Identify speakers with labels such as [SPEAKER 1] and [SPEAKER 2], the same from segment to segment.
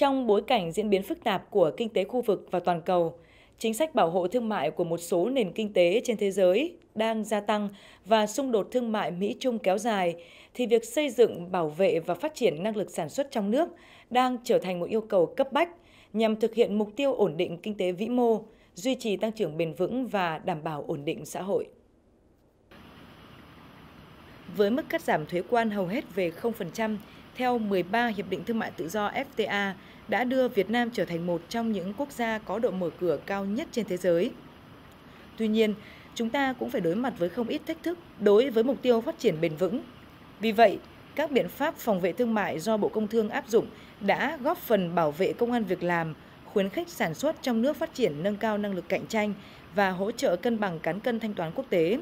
[SPEAKER 1] Trong bối cảnh diễn biến phức tạp của kinh tế khu vực và toàn cầu, chính sách bảo hộ thương mại của một số nền kinh tế trên thế giới đang gia tăng và xung đột thương mại Mỹ-Trung kéo dài, thì việc xây dựng, bảo vệ và phát triển năng lực sản xuất trong nước đang trở thành một yêu cầu cấp bách nhằm thực hiện mục tiêu ổn định kinh tế vĩ mô, duy trì tăng trưởng bền vững và đảm bảo ổn định xã hội với mức cắt giảm thuế quan hầu hết về 0% theo 13 Hiệp định Thương mại Tự do FTA đã đưa Việt Nam trở thành một trong những quốc gia có độ mở cửa cao nhất trên thế giới. Tuy nhiên, chúng ta cũng phải đối mặt với không ít thách thức đối với mục tiêu phát triển bền vững. Vì vậy, các biện pháp phòng vệ thương mại do Bộ Công Thương áp dụng đã góp phần bảo vệ công an việc làm, khuyến khích sản xuất trong nước phát triển nâng cao năng lực cạnh tranh và hỗ trợ cân bằng cán cân thanh toán quốc tế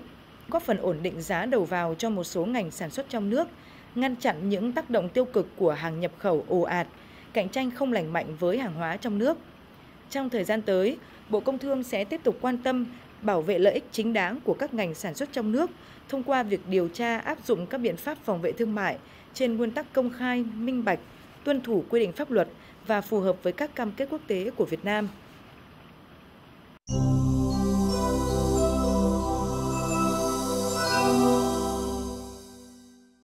[SPEAKER 1] góp phần ổn định giá đầu vào cho một số ngành sản xuất trong nước, ngăn chặn những tác động tiêu cực của hàng nhập khẩu ồ ạt, cạnh tranh không lành mạnh với hàng hóa trong nước. Trong thời gian tới, Bộ Công Thương sẽ tiếp tục quan tâm bảo vệ lợi ích chính đáng của các ngành sản xuất trong nước thông qua việc điều tra áp dụng các biện pháp phòng vệ thương mại trên nguyên tắc công khai, minh bạch, tuân thủ quy định pháp luật và phù hợp với các cam kết quốc tế của Việt Nam.